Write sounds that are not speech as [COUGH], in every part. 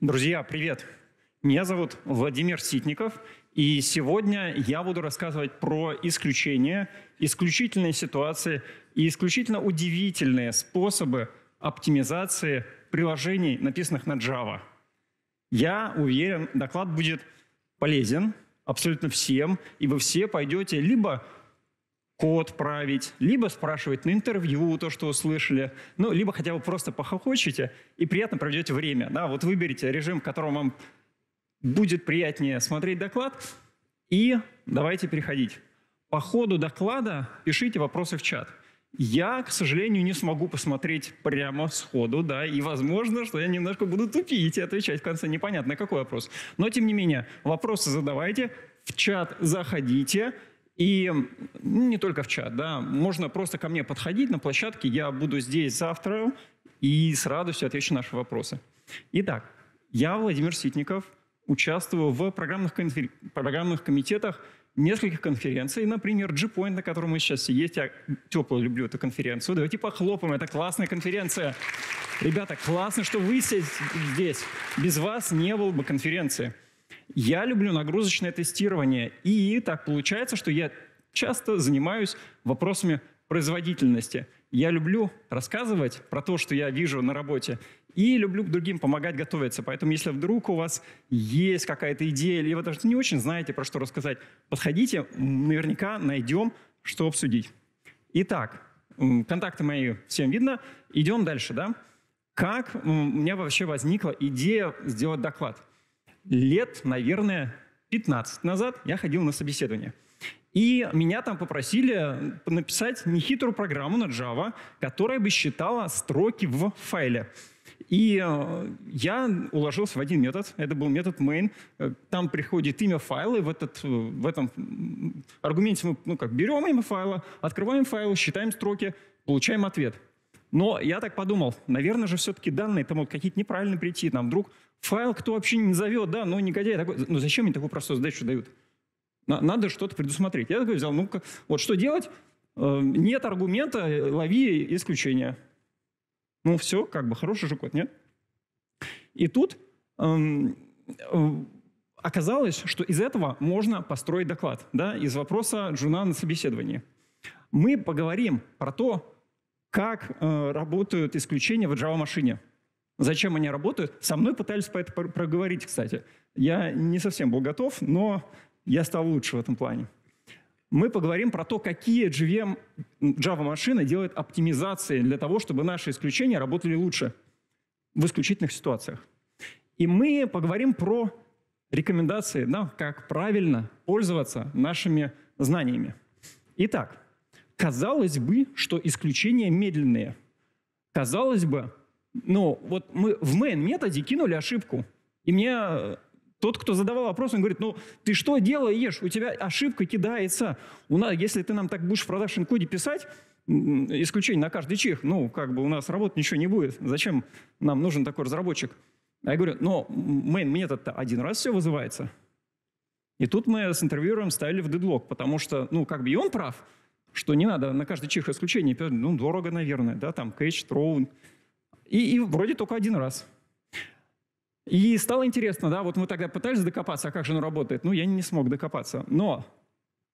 Друзья, привет! Меня зовут Владимир Ситников, и сегодня я буду рассказывать про исключения, исключительные ситуации и исключительно удивительные способы оптимизации приложений, написанных на Java. Я уверен, доклад будет полезен абсолютно всем, и вы все пойдете либо код править, либо спрашивать на интервью то, что услышали, ну, либо хотя бы просто похохочете и приятно проведете время. Да? Вот выберите режим, в котором вам будет приятнее смотреть доклад. И давайте переходить. По ходу доклада пишите вопросы в чат. Я, к сожалению, не смогу посмотреть прямо сходу, да, и возможно, что я немножко буду тупить и отвечать в конце непонятно какой вопрос. Но, тем не менее, вопросы задавайте, в чат заходите, и не только в чат, да, можно просто ко мне подходить на площадке, я буду здесь завтра и с радостью отвечу на ваши вопросы. Итак, я Владимир Ситников, участвую в программных, конфер... программных комитетах нескольких конференций, например, G-Point, на котором мы сейчас есть. Я тепло люблю эту конференцию. Давайте похлопаем, это классная конференция. Ребята, классно, что вы здесь. Без вас не было бы конференции. Я люблю нагрузочное тестирование, и так получается, что я часто занимаюсь вопросами производительности. Я люблю рассказывать про то, что я вижу на работе, и люблю другим помогать готовиться. Поэтому, если вдруг у вас есть какая-то идея, или вы даже не очень знаете, про что рассказать, подходите, наверняка найдем, что обсудить. Итак, контакты мои всем видно. Идем дальше, да? Как у меня вообще возникла идея сделать доклад? Лет, наверное, 15 назад я ходил на собеседование. И меня там попросили написать нехитрую программу на Java, которая бы считала строки в файле. И э, я уложился в один метод, это был метод main. Э, там приходит имя файла, и в, этот, э, в этом аргументе мы ну, как, берем имя файла, открываем файл, считаем строки, получаем ответ. Но я так подумал, наверное же все-таки данные там вот какие-то неправильно прийти, нам вдруг файл кто вообще не зовет, да, ну негодяй такой, ну зачем мне такую простую задачу дают? Надо что-то предусмотреть. Я такой взял, ну вот что делать? Нет аргумента, лови исключение. Ну все, как бы хороший же код, нет? И тут эм, э, оказалось, что из этого можно построить доклад, да, из вопроса Джуна на собеседовании. Мы поговорим про то, как э, работают исключения в Java-машине. Зачем они работают? Со мной пытались по это проговорить, кстати. Я не совсем был готов, но я стал лучше в этом плане мы поговорим про то, какие JVM, Java-машины делают оптимизации для того, чтобы наши исключения работали лучше в исключительных ситуациях. И мы поговорим про рекомендации, да, как правильно пользоваться нашими знаниями. Итак, казалось бы, что исключения медленные. Казалось бы, но ну, вот мы в main методе кинули ошибку. И мне э, тот, кто задавал вопрос, он говорит, ну, ты что делаешь? У тебя ошибка кидается. У нас, если ты нам так будешь в продакшн-коде писать, исключение на каждый чих, ну, как бы у нас работы ничего не будет. Зачем нам нужен такой разработчик? А я говорю, но «Ну, main мне то один раз все вызывается. И тут мы с интервьюером ставили в дедлог, потому что, ну, как бы и он прав, что не надо на каждый чих исключение, ну, дорого, наверное, да, там, кэч, троун. И, и вроде только один раз. И стало интересно, да, вот мы тогда пытались докопаться, а как же оно работает? Ну, я не смог докопаться. Но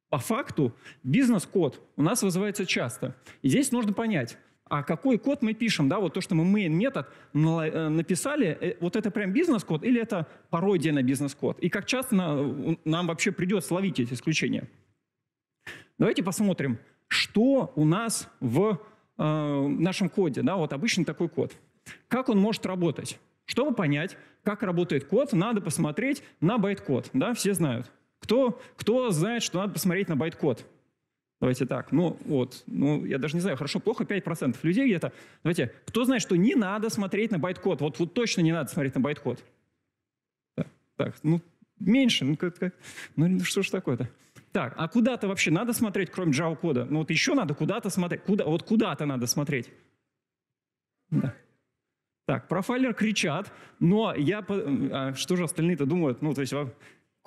по факту бизнес-код у нас вызывается часто. И здесь нужно понять, а какой код мы пишем, да, вот то, что мы main метод э, написали, э, вот это прям бизнес-код или это пародия на бизнес-код? И как часто нам вообще придется ловить эти исключения? Давайте посмотрим, что у нас в э, нашем коде, да, вот обычный такой код. Как он может работать? Чтобы понять, как работает код, надо посмотреть на байткод, Да, все знают. Кто, кто знает, что надо посмотреть на байткод? Давайте так. Ну, вот. Ну, я даже не знаю, хорошо, плохо, 5% людей где-то. Давайте. Кто знает, что не надо смотреть на байткод? Вот, вот точно не надо смотреть на байткод. Так, так, ну, меньше. Ну, как, как, ну, ну что ж такое-то? Так, а куда-то вообще надо смотреть, кроме Java-кода? Ну, вот еще надо куда-то смотреть. Куда, вот куда-то надо смотреть. Да. Так, профайлер кричат, но я... Э, а что же остальные-то думают? Ну, то есть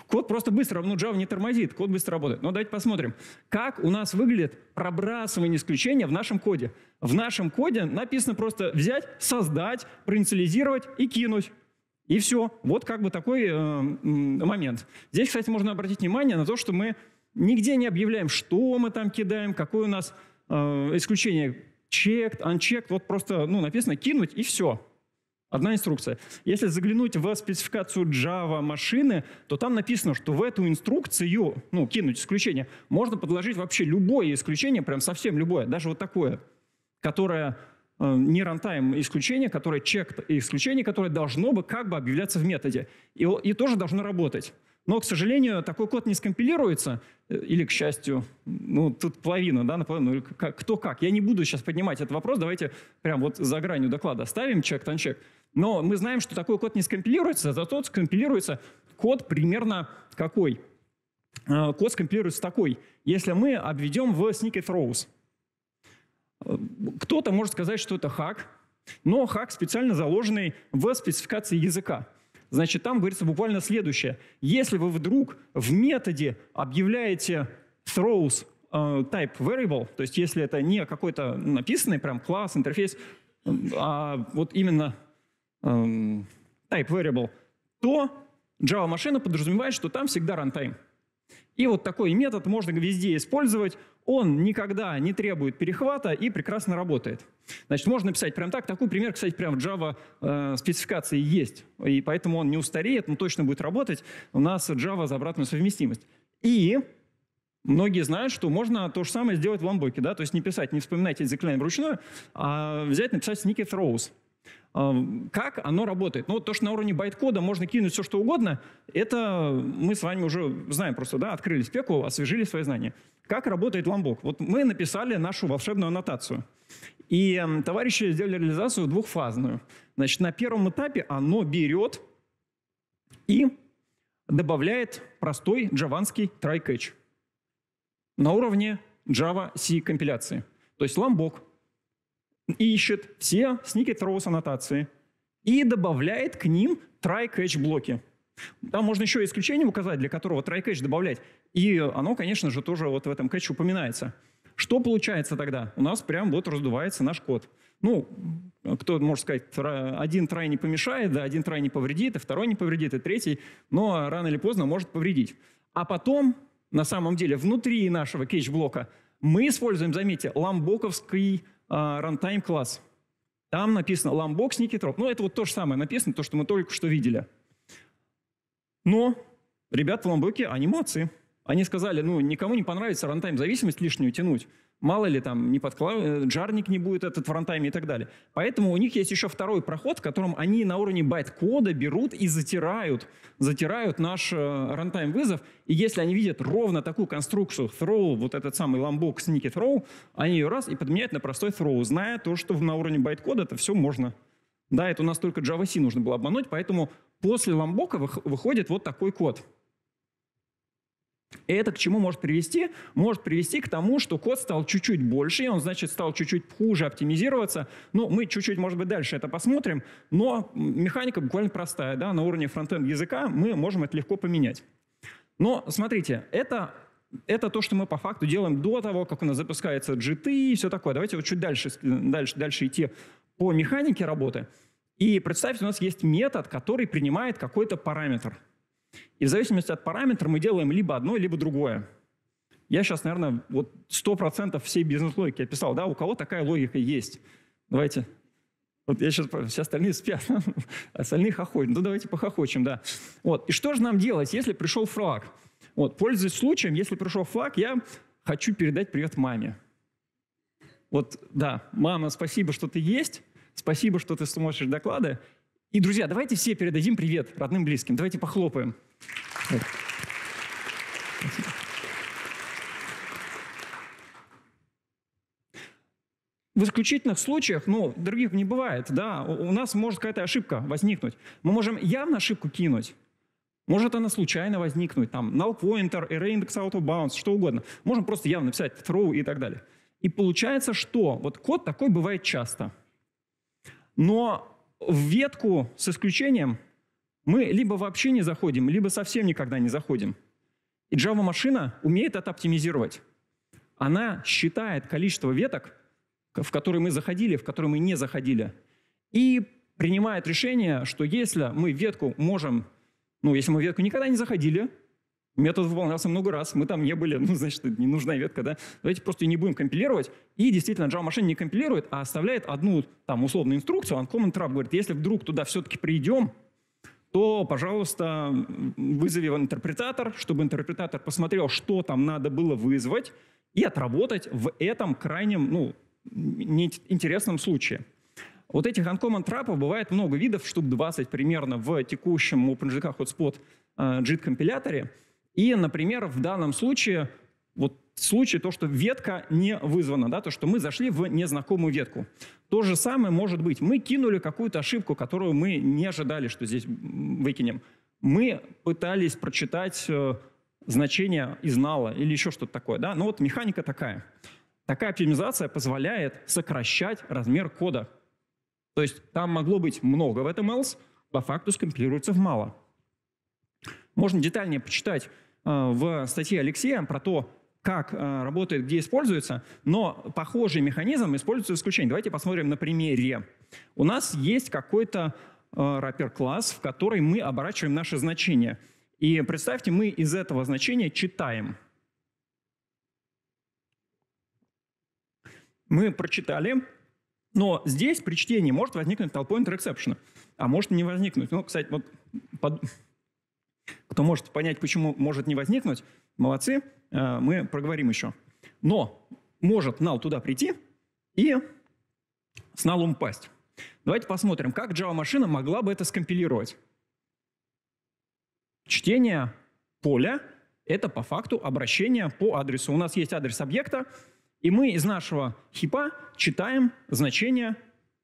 код просто быстро, ну, Java не тормозит, код быстро работает. Но давайте посмотрим, как у нас выглядит пробрасывание исключения в нашем коде. В нашем коде написано просто взять, создать, проинициализировать и кинуть. И все. Вот как бы такой э, момент. Здесь, кстати, можно обратить внимание на то, что мы нигде не объявляем, что мы там кидаем, какое у нас э, исключение checked, unchecked. Вот просто ну, написано кинуть и все. Одна инструкция. Если заглянуть в спецификацию Java машины, то там написано, что в эту инструкцию, ну, кинуть исключение, можно подложить вообще любое исключение, прям совсем любое, даже вот такое, которое э, не рантайм исключение, которое чек исключение, которое должно бы как бы объявляться в методе. И, и тоже должно работать. Но, к сожалению, такой код не скомпилируется, э, или, к счастью, ну, тут половина, да, наполовину, или как, кто как. Я не буду сейчас поднимать этот вопрос, давайте прям вот за гранью доклада ставим -чек. Но мы знаем, что такой код не скомпилируется, зато скомпилируется код примерно какой? А, код скомпилируется такой, если мы обведем в snicket throws. Кто-то может сказать, что это хак, но хак специально заложенный в спецификации языка. Значит, там говорится буквально следующее. Если вы вдруг в методе объявляете throws а, type variable, то есть если это не какой-то написанный прям класс, интерфейс, а вот именно Эм, type variable, то Java машина подразумевает, что там всегда runtime. И вот такой метод можно везде использовать. Он никогда не требует перехвата и прекрасно работает. Значит, можно писать прям так. Такой пример, кстати, прям в Java э, спецификации есть. И поэтому он не устареет, но точно будет работать. У нас Java за обратную совместимость. И многие знают, что можно то же самое сделать в ламбоке. Да? То есть не писать, не вспоминать эти заклинания вручную, а взять, написать snicket throws. Как оно работает? Ну, вот то, что на уровне байткода можно кинуть все, что угодно, это мы с вами уже знаем просто, да, открыли спеку, освежили свои знания. Как работает ламбок? Вот мы написали нашу волшебную аннотацию. И товарищи сделали реализацию двухфазную. Значит, на первом этапе оно берет и добавляет простой джаванский try-catch на уровне Java C компиляции. То есть ламбок ищет все snicket rows аннотации и добавляет к ним try-catch блоки. Там можно еще исключение указать, для которого try-catch добавлять. И оно, конечно же, тоже вот в этом catch упоминается. Что получается тогда? У нас прям вот раздувается наш код. Ну, кто может сказать, один try не помешает, да, один try не повредит, и второй не повредит, и третий, но рано или поздно может повредить. А потом, на самом деле, внутри нашего catch блока мы используем, заметьте, ламбоковский а, runtime класс. Там написано Lambbox Никитров. Ну, это вот то же самое написано, то, что мы только что видели. Но ребят в Ламбоке, анимации, Они сказали, ну, никому не понравится runtime зависимость лишнюю тянуть. Мало ли там не подклав... Э, джарник не будет этот в рантайме и так далее. Поэтому у них есть еще второй проход, в котором они на уровне байт-кода берут и затирают, затирают наш э, рантайм вызов. И если они видят ровно такую конструкцию throw, вот этот самый ламбок sneaky throw, они ее раз и подменяют на простой throw, зная то, что на уровне байт-кода это все можно. Да, это у нас только JavaC нужно было обмануть, поэтому после ламбока выходит вот такой код – и это к чему может привести? Может привести к тому, что код стал чуть-чуть больше, и он, значит, стал чуть-чуть хуже оптимизироваться. Ну, мы чуть-чуть, может быть, дальше это посмотрим, но механика буквально простая. Да? На уровне фронтенд языка мы можем это легко поменять. Но, смотрите, это, это то, что мы по факту делаем до того, как у нас запускается GT и все такое. Давайте вот чуть дальше, дальше, дальше идти по механике работы. И представьте, у нас есть метод, который принимает какой-то параметр – и в зависимости от параметра мы делаем либо одно, либо другое. Я сейчас, наверное, вот 100% всей бизнес-логики описал. Да, у кого такая логика есть? Давайте. Вот я сейчас, все остальные спят, [LAUGHS] остальные хохочут. Ну, давайте похохочем, да. Вот. И что же нам делать, если пришел флаг? Вот, пользуясь случаем, если пришел флаг, я хочу передать привет маме. Вот, да, мама, спасибо, что ты есть, спасибо, что ты смотришь доклады, и, друзья, давайте все передадим привет родным, близким. Давайте похлопаем. В исключительных случаях, ну, других не бывает, да, у нас может какая-то ошибка возникнуть. Мы можем явно ошибку кинуть, может она случайно возникнуть, там, null pointer, array index out of bounds, что угодно. Можем просто явно написать throw и так далее. И получается, что вот код такой бывает часто. Но в ветку с исключением мы либо вообще не заходим, либо совсем никогда не заходим. И Java-машина умеет это оптимизировать. Она считает количество веток, в которые мы заходили, в которые мы не заходили, и принимает решение, что если мы ветку можем, ну, если мы ветку никогда не заходили, Метод выполнялся много раз, мы там не были, [LAUGHS] ну, значит, не нужна ветка, да. Давайте просто ее не будем компилировать. И действительно, Java машина не компилирует, а оставляет одну там условную инструкцию, uncommon trap говорит, если вдруг туда все-таки придем, то, пожалуйста, вызови интерпретатор, чтобы интерпретатор посмотрел, что там надо было вызвать, и отработать в этом крайнем, ну, интересном случае. Вот этих uncommon трапов бывает много видов, штук 20 примерно в текущем OpenJK Hotspot э, JIT компиляторе. И, например, в данном случае, вот случае то, что ветка не вызвана, да, то, что мы зашли в незнакомую ветку. То же самое может быть. Мы кинули какую-то ошибку, которую мы не ожидали, что здесь выкинем. Мы пытались прочитать э, значение из нала или еще что-то такое. Да? Но вот механика такая. Такая оптимизация позволяет сокращать размер кода. То есть там могло быть много в этом else, по факту скомпилируется в мало. Можно детальнее почитать а, в статье Алексея про то, как а, работает, где используется, но похожий механизм используется в исключении. Давайте посмотрим на примере. У нас есть какой-то wrapper-класс, а, в который мы оборачиваем наше значение. И представьте, мы из этого значения читаем. Мы прочитали, но здесь при чтении может возникнуть толпоинтер exception, а может и не возникнуть. Ну, кстати, вот под, кто может понять, почему может не возникнуть, молодцы, э, мы проговорим еще. Но может нал туда прийти и с налом пасть Давайте посмотрим, как Java-машина могла бы это скомпилировать. Чтение поля – это по факту обращение по адресу. У нас есть адрес объекта, и мы из нашего хипа читаем значение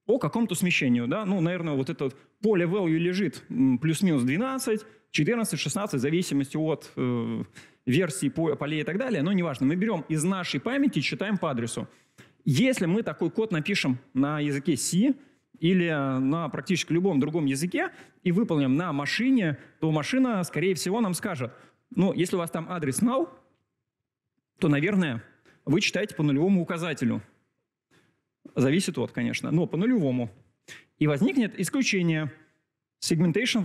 по какому-то смещению. Да? Ну, наверное, вот это поле value лежит плюс-минус 12, 14-16, в зависимости от э, версии полей и так далее, но неважно. Мы берем из нашей памяти читаем по адресу. Если мы такой код напишем на языке C или э, на практически любом другом языке и выполним на машине, то машина, скорее всего, нам скажет, ну, если у вас там адрес null, то, наверное, вы читаете по нулевому указателю. Зависит от, конечно, но по нулевому. И возникнет исключение – segmentation,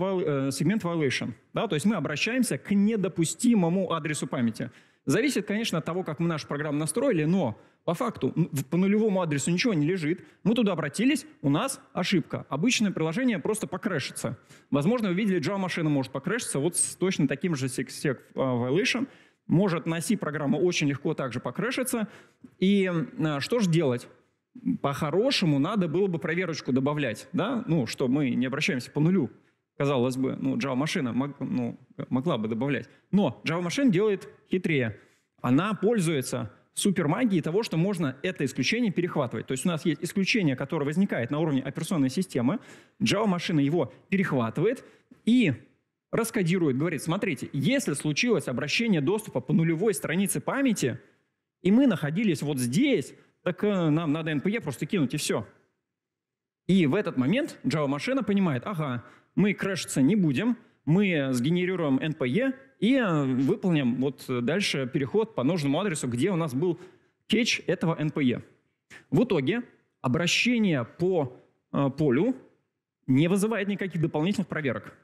segment э, violation. Да? То есть мы обращаемся к недопустимому адресу памяти. Зависит, конечно, от того, как мы нашу программу настроили, но по факту по нулевому адресу ничего не лежит. Мы туда обратились, у нас ошибка. Обычное приложение просто покрэшится. Возможно, вы видели, Java-машина может покрэшиться вот с точно таким же seg э, violation. Может на C программа очень легко также покрэшиться. И а, что же делать? по-хорошему надо было бы проверочку добавлять, да? Ну, что мы не обращаемся по нулю, казалось бы. Ну, Java-машина мог, ну, могла бы добавлять. Но Java-машина делает хитрее. Она пользуется супермагией того, что можно это исключение перехватывать. То есть у нас есть исключение, которое возникает на уровне операционной системы. Java-машина его перехватывает и раскодирует, говорит, смотрите, если случилось обращение доступа по нулевой странице памяти, и мы находились вот здесь, так э, нам надо NPE просто кинуть и все. И в этот момент Java-машина понимает, ага, мы крашиться не будем, мы сгенерируем NPE и э, выполним вот дальше переход по нужному адресу, где у нас был кетч этого NPE. В итоге обращение по э, полю не вызывает никаких дополнительных проверок.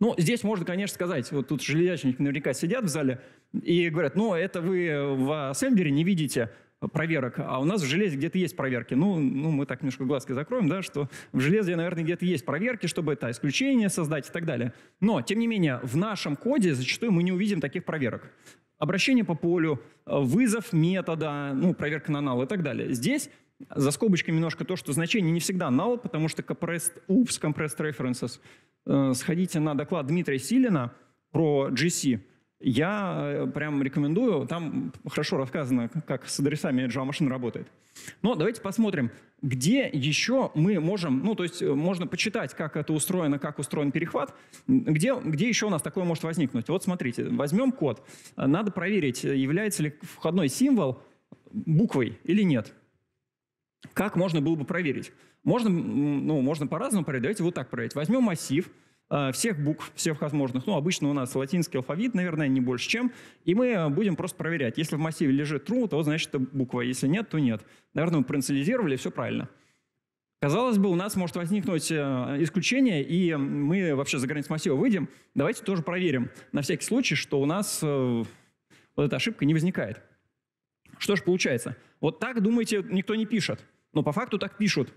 Ну, здесь можно, конечно, сказать, вот тут железячники наверняка сидят в зале и говорят, ну, это вы в ассемблере не видите проверок, а у нас в железе где-то есть проверки. Ну, ну, мы так немножко глазки закроем, да, что в железе, наверное, где-то есть проверки, чтобы это исключение создать и так далее. Но, тем не менее, в нашем коде зачастую мы не увидим таких проверок. Обращение по полю, вызов метода, ну, проверка на нал и так далее. Здесь за скобочками немножко то, что значение не всегда null, потому что compressed, oops, compressed references. сходите на доклад Дмитрия Силина про GC. Я э, прям рекомендую, там хорошо рассказано, как с адресами Java Machine работает. Но давайте посмотрим, где еще мы можем, ну то есть э, можно почитать, как это устроено, как устроен перехват, где, где еще у нас такое может возникнуть. Вот смотрите, возьмем код, надо проверить, является ли входной символ буквой или нет. Как можно было бы проверить? Можно, ну, можно по-разному проверить. Давайте вот так проверить. Возьмем массив э, всех букв, всех возможных. Ну, обычно у нас латинский алфавит, наверное, не больше чем. И мы э, будем просто проверять. Если в массиве лежит true, то значит это буква. Если нет, то нет. Наверное, мы проанализировали, все правильно. Казалось бы, у нас может возникнуть э, исключение, и мы вообще за границу массива выйдем. Давайте тоже проверим на всякий случай, что у нас вот эта ошибка не возникает. Что же получается? Вот так, думаете, никто не пишет. Но по факту так пишут.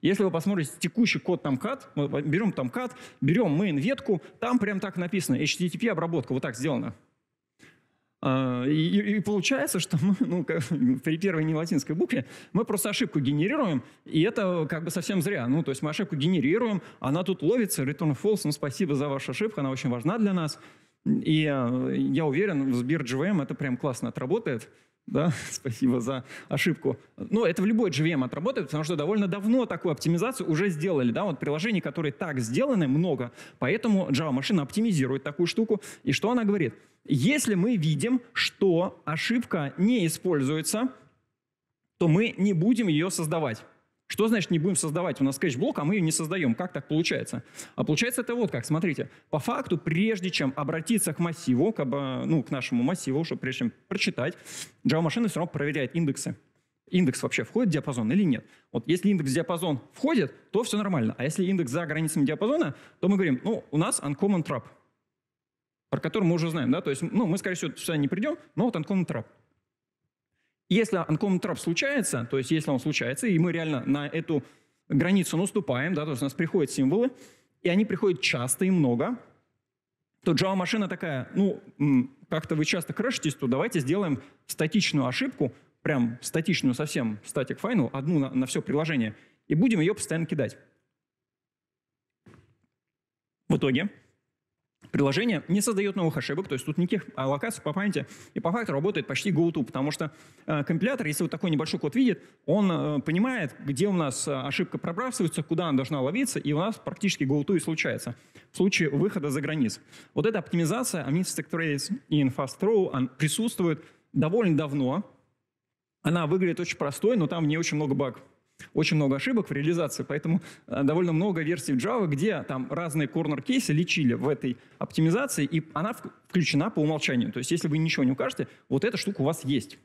Если вы посмотрите текущий код там CAD, мы берем там CAD, берем main ветку, там прям так написано, HTTP обработка, вот так сделано. А, и, и получается, что мы, ну, как, [LAUGHS] при первой не латинской букве мы просто ошибку генерируем, и это как бы совсем зря. Ну, то есть мы ошибку генерируем, она тут ловится, return false, ну, спасибо за вашу ошибку, она очень важна для нас. И а, я уверен, в Сбир GVM это прям классно отработает. Да? [LAUGHS] Спасибо за ошибку. Но ну, это в любой GVM отработает, потому что довольно давно такую оптимизацию уже сделали. Да? Вот приложений, которые так сделаны, много. Поэтому Java-машина оптимизирует такую штуку. И что она говорит? Если мы видим, что ошибка не используется, то мы не будем ее создавать. Что значит не будем создавать? У нас скетч-блок, а мы ее не создаем. Как так получается? А получается это вот как. Смотрите, по факту, прежде чем обратиться к массиву, к, ну, к нашему массиву, чтобы прежде чем прочитать, Java-машина все равно проверяет индексы. Индекс вообще входит в диапазон или нет? Вот если индекс в диапазон входит, то все нормально. А если индекс за границами диапазона, то мы говорим, ну, у нас uncommon trap, про который мы уже знаем, да, то есть, ну, мы, скорее всего, сюда не придем, но вот uncommon trap – если uncommon trap случается, то есть если он случается, и мы реально на эту границу наступаем, да, то есть у нас приходят символы, и они приходят часто и много, то Java-машина такая, ну, как-то вы часто крашитесь, то давайте сделаем статичную ошибку, прям статичную совсем static final, одну на, на все приложение, и будем ее постоянно кидать. В итоге приложение не создает новых ошибок, то есть тут никаких локаций по памяти, и по факту работает почти GoTo, потому что э, компилятор, если вот такой небольшой код видит, он э, понимает, где у нас э, ошибка пробрасывается, куда она должна ловиться, и у нас практически GoTo и случается в случае выхода за границ. Вот эта оптимизация Amnestic Trace и InfastThrow присутствует довольно давно, она выглядит очень простой, но там не очень много багов очень много ошибок в реализации, поэтому э, довольно много версий Java, где там разные корнер-кейсы лечили в этой оптимизации, и она включена по умолчанию. То есть если вы ничего не укажете, вот эта штука у вас есть.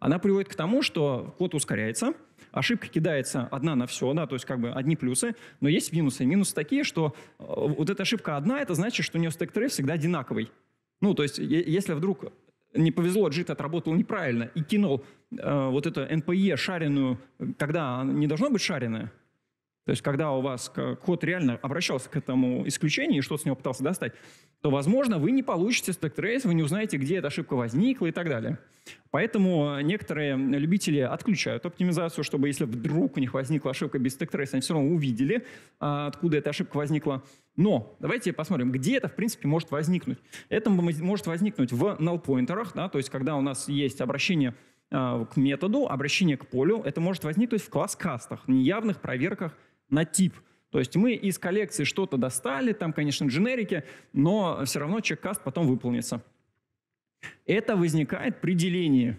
Она приводит к тому, что код ускоряется, ошибка кидается одна на все, да, то есть как бы одни плюсы, но есть минусы. Минусы такие, что э, вот эта ошибка одна, это значит, что у нее стек-трейс всегда одинаковый. Ну, то есть, если вдруг не повезло, джит отработал неправильно и кинул э, вот это НПЕ шаренную, когда не должно быть шаренное, то есть, когда у вас код реально обращался к этому исключению и что-то с него пытался достать, то, возможно, вы не получите stack вы не узнаете, где эта ошибка возникла и так далее. Поэтому некоторые любители отключают оптимизацию, чтобы если вдруг у них возникла ошибка без stack они все равно увидели, а, откуда эта ошибка возникла. Но давайте посмотрим, где это, в принципе, может возникнуть. Это может возникнуть в null pointer'ах, да, то есть когда у нас есть обращение а, к методу, обращение к полю, это может возникнуть в класс-кастах, неявных проверках на тип. То есть мы из коллекции что-то достали, там, конечно, дженерики, но все равно чек-каст потом выполнится. Это возникает при делении.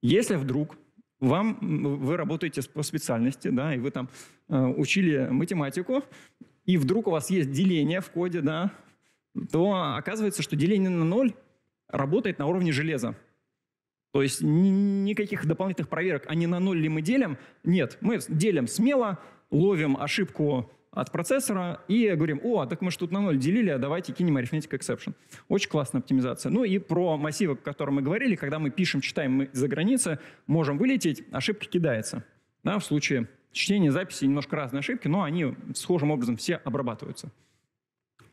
Если вдруг вам, вы работаете по специальности, да, и вы там э, учили математику, и вдруг у вас есть деление в коде, да, то оказывается, что деление на ноль работает на уровне железа. То есть никаких дополнительных проверок, а не на ноль ли мы делим, нет. Мы делим смело, ловим ошибку от процессора и говорим, о, а так мы же тут на ноль делили, а давайте кинем арифметик exception. Очень классная оптимизация. Ну и про массивы, о котором мы говорили, когда мы пишем, читаем мы за границы, можем вылететь, ошибка кидается. Да, в случае чтения записи немножко разные ошибки, но они схожим образом все обрабатываются.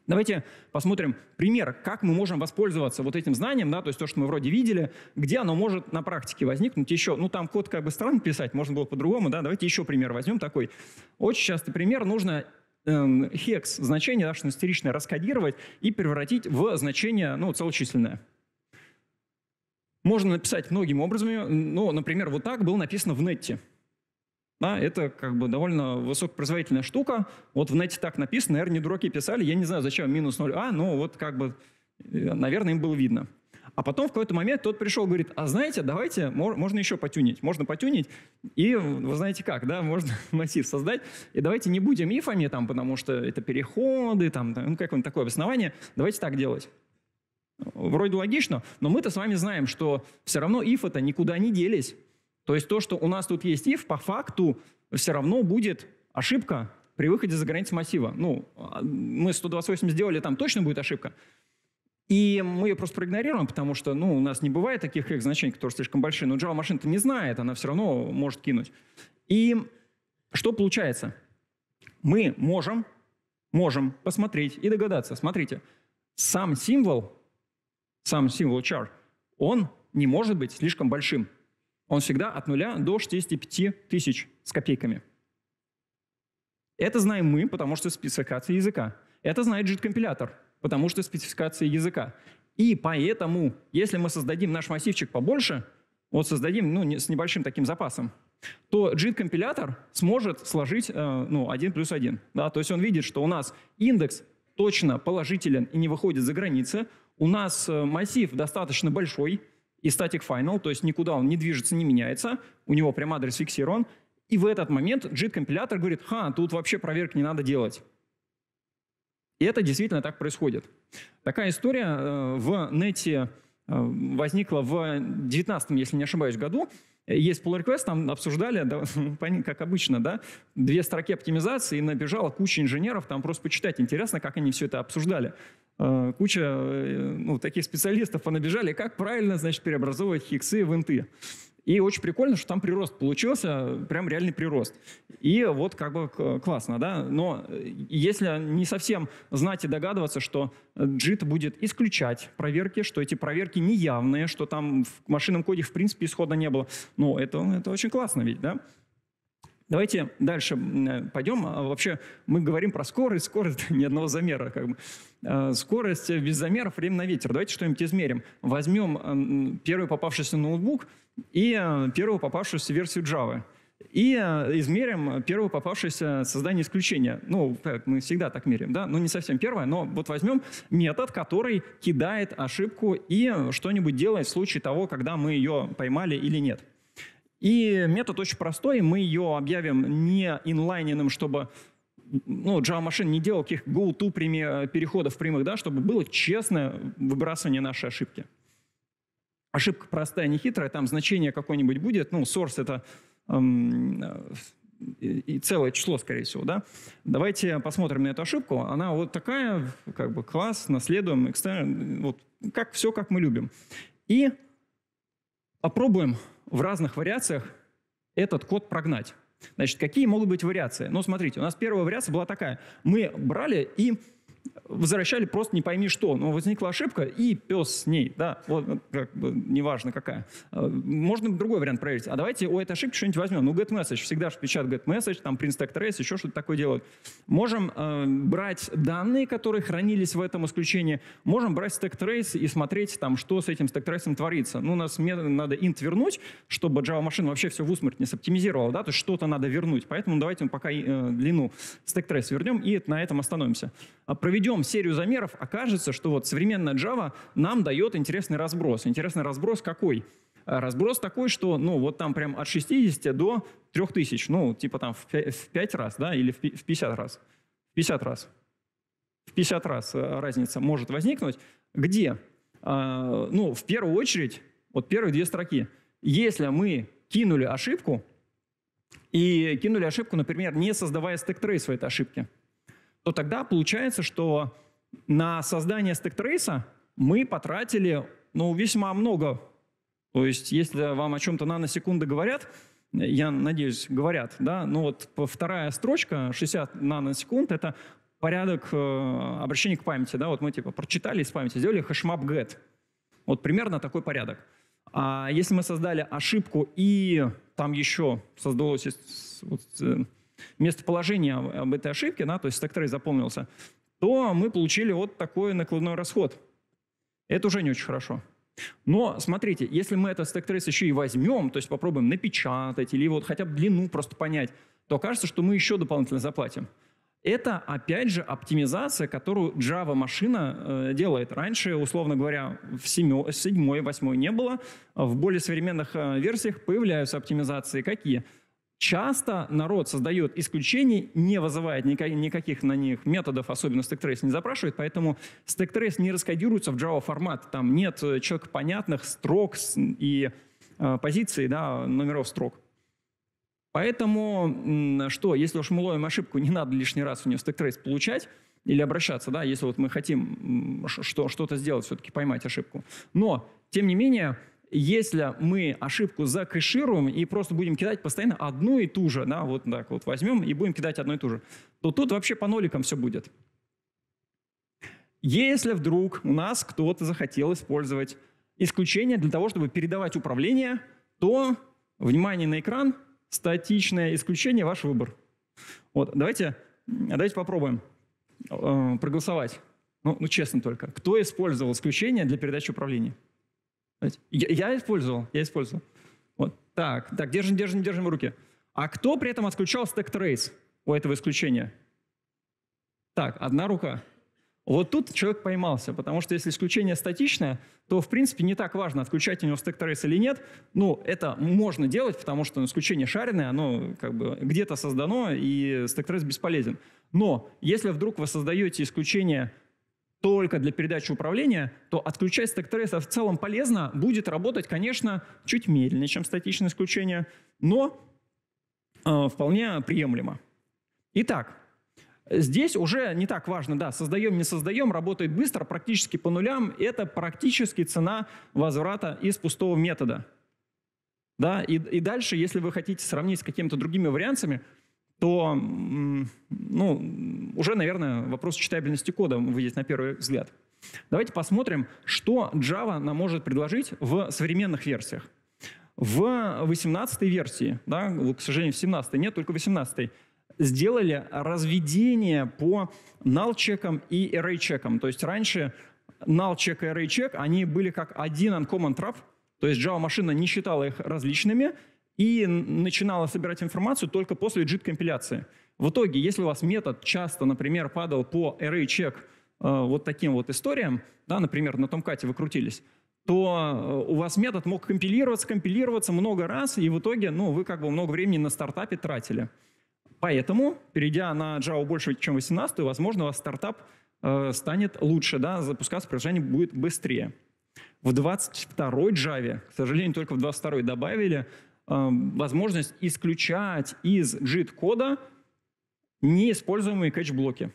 Давайте посмотрим пример, как мы можем воспользоваться вот этим знанием, да, то есть то, что мы вроде видели, где оно может на практике возникнуть еще. Ну, там код как бы странно писать, можно было по-другому, да, давайте еще пример возьмем такой. Очень частый пример, нужно эм, хекс значение, да, что истеричное, раскодировать и превратить в значение, ну, целочисленное. Можно написать многим образом, ну, например, вот так было написано в нетте. Да, это как бы довольно высокопроизводительная штука. Вот в нете так написано, наверное, не дураки писали. Я не знаю, зачем минус 0А, но вот как бы, э, наверное, им было видно. А потом в какой-то момент тот пришел и говорит, а знаете, давайте, можно еще потюнить. Можно потюнить, и вы знаете как, да, [LAUGHS] можно массив создать. И давайте не будем ифами, там, потому что это переходы, там, ну, какое он такое обоснование. Давайте так делать. Вроде логично, но мы-то с вами знаем, что все равно if это никуда не делись. То есть то, что у нас тут есть if, по факту все равно будет ошибка при выходе за границу массива. Ну, а, мы 128 сделали, там точно будет ошибка. И мы ее просто проигнорируем, потому что ну, у нас не бывает таких их значений, которые слишком большие. Но Java машина-то не знает, она все равно может кинуть. И что получается? Мы можем, можем посмотреть и догадаться. Смотрите, сам символ, сам символ char, он не может быть слишком большим он всегда от 0 до 65 тысяч с копейками. Это знаем мы, потому что спецификация языка. Это знает JIT-компилятор, потому что спецификация языка. И поэтому, если мы создадим наш массивчик побольше, вот создадим ну, с небольшим таким запасом, то JIT-компилятор сможет сложить э, ну, 1 плюс 1. Да? То есть он видит, что у нас индекс точно положителен и не выходит за границы, у нас э, массив достаточно большой, и static final, то есть никуда он не движется, не меняется, у него прям адрес фиксирован, и в этот момент JIT-компилятор говорит, ха, тут вообще проверки не надо делать. И это действительно так происходит. Такая история э, в нете э, возникла в 19 если не ошибаюсь, году. Есть pull request, там обсуждали, да, [LAUGHS] как обычно, да, две строки оптимизации, и набежала куча инженеров, там просто почитать интересно, как они все это обсуждали. Э, куча э, ну, таких специалистов понабежали, как правильно, значит, преобразовывать хиксы в инты. И очень прикольно, что там прирост получился, прям реальный прирост. И вот как бы классно, да? Но э, если не совсем знать и догадываться, что JIT будет исключать проверки, что эти проверки неявные, что там в машинном коде в принципе исхода не было, ну это, это очень классно ведь, да? Давайте дальше э, пойдем. А, вообще мы говорим про скорость, скорость [LAUGHS] ни одного замера. Как бы. А, скорость без замеров, время на ветер. Давайте что-нибудь измерим. Возьмем э, первый попавшийся ноутбук и э, первую попавшуюся версию Java. И измерим первую попавшееся создание исключения. Ну, мы всегда так меряем, да? Ну, не совсем первое, но вот возьмем метод, который кидает ошибку и что-нибудь делает в случае того, когда мы ее поймали или нет. И метод очень простой, мы ее объявим не инлайненным, чтобы ну, Java машин не делал каких go-to переходов прямых, да, чтобы было честное выбрасывание нашей ошибки. Ошибка простая, не хитрая, там значение какое-нибудь будет, ну, source это эм, э, и целое число, скорее всего, да. Давайте посмотрим на эту ошибку. Она вот такая, как бы класс, наследуем, экстерн, вот как все, как мы любим. И попробуем в разных вариациях этот код прогнать. Значит, какие могут быть вариации? Ну, смотрите, у нас первая вариация была такая. Мы брали и возвращали просто не пойми что. Но ну, возникла ошибка, и пес с ней, да, вот, как бы, неважно какая. Э, можно другой вариант проверить. А давайте у этой ошибки что-нибудь возьмем. Ну, get message, всегда же печат get message, там print stack trace, еще что-то такое делают. Можем э, брать данные, которые хранились в этом исключении, можем брать stack trace и смотреть, там, что с этим stack trace творится. Ну, у нас надо int вернуть, чтобы Java машина вообще все в усмерть не соптимизировала, да, то есть что-то надо вернуть. Поэтому давайте мы пока э, длину stack trace вернем и на этом остановимся. А проведем серию замеров, окажется, что вот современная Java нам дает интересный разброс. Интересный разброс какой? Э, разброс такой, что ну вот там прям от 60 до 3000, ну типа там в 5 раз, да, или в 50 раз. В 50 раз. В 50 раз э, разница может возникнуть. Где? А, ну, в первую очередь, вот первые две строки. Если мы кинули ошибку, и кинули ошибку, например, не создавая стек-трейс в этой ошибке, то тогда получается, что на создание стек-трейса мы потратили ну, весьма много. То есть, если вам о чем-то наносекунды говорят, я надеюсь, говорят, да, ну вот вторая строчка, 60 наносекунд, это порядок э, обращения к памяти, да, вот мы типа прочитали из памяти, сделали хэшмап get. Вот примерно такой порядок. А если мы создали ошибку и там еще создалось вот, э, местоположение об этой ошибке, да, то есть stack trace заполнился, то мы получили вот такой накладной расход. Это уже не очень хорошо. Но смотрите, если мы этот stack trace еще и возьмем, то есть попробуем напечатать или вот хотя бы длину просто понять, то кажется, что мы еще дополнительно заплатим. Это, опять же, оптимизация, которую Java-машина э, делает. Раньше, условно говоря, в 7, 7 8 не было. В более современных э, версиях появляются оптимизации. Какие? Часто народ создает исключения, не вызывает никаких на них методов, особенно стек-трейс не запрашивает, поэтому стек-трейс не раскодируется в Java формат, там нет э, человек понятных строк и э, позиций, да, номеров строк. Поэтому, что, если уж мы ловим ошибку, не надо лишний раз у нее стек-трейс получать или обращаться, да, если вот мы хотим что-то сделать, все-таки поймать ошибку. Но, тем не менее, если мы ошибку закэшируем и просто будем кидать постоянно одну и ту же, да, вот так вот возьмем и будем кидать одну и ту же, то тут вообще по ноликам все будет. Если вдруг у нас кто-то захотел использовать исключение для того, чтобы передавать управление, то, внимание на экран, статичное исключение – ваш выбор. Вот, давайте, давайте попробуем э, проголосовать. Ну, ну, честно только. Кто использовал исключение для передачи управления? Я, использовал, я использовал. Вот так, так, держим, держим, держим в руке. А кто при этом отключал stack trace у этого исключения? Так, одна рука. Вот тут человек поймался, потому что если исключение статичное, то, в принципе, не так важно, отключать у него стек трейс или нет. Ну, это можно делать, потому что исключение шареное, оно как бы где-то создано, и стек трейс бесполезен. Но если вдруг вы создаете исключение только для передачи управления, то отключать стек трейса в целом полезно, будет работать, конечно, чуть медленнее, чем статичное исключение, но э, вполне приемлемо. Итак, здесь уже не так важно, да, создаем, не создаем, работает быстро, практически по нулям, это практически цена возврата из пустого метода. Да, и, и дальше, если вы хотите сравнить с какими-то другими вариантами, то ну, уже, наверное, вопрос читабельности кода выйдет на первый взгляд. Давайте посмотрим, что Java нам может предложить в современных версиях. В 18 версии, да, к сожалению, в 17 нет, только в 18 сделали разведение по null-чекам и array-чекам. То есть раньше null-чек и array-чек, они были как один uncommon trap, то есть Java-машина не считала их различными, и начинала собирать информацию только после JIT-компиляции. В итоге, если у вас метод часто, например, падал по array-check э, вот таким вот историям, да, например, на Tomcat вы крутились, то э, у вас метод мог компилироваться, компилироваться много раз, и в итоге ну, вы как бы много времени на стартапе тратили. Поэтому, перейдя на Java больше, чем 18, возможно, у вас стартап э, станет лучше, да, запускаться приложение будет быстрее. В 22-й Java, к сожалению, только в 22-й добавили Эм, возможность исключать из JIT-кода неиспользуемые кэч-блоки.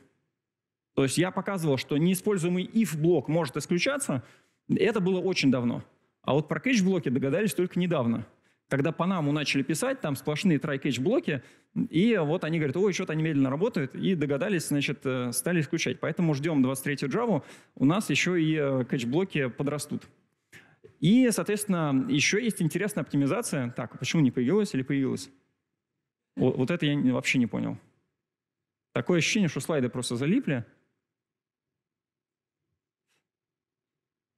То есть я показывал, что неиспользуемый if-блок может исключаться. Это было очень давно. А вот про кэч-блоки догадались только недавно. Когда по наму начали писать, там сплошные try-catch-блоки, и вот они говорят, ой, что-то они медленно работают, и догадались, значит, э, стали исключать. Поэтому ждем 23-ю Java, у нас еще и catch э, блоки подрастут. И, соответственно, еще есть интересная оптимизация. Так, а почему не появилась или появилась? Вот, вот это я вообще не понял. Такое ощущение, что слайды просто залипли.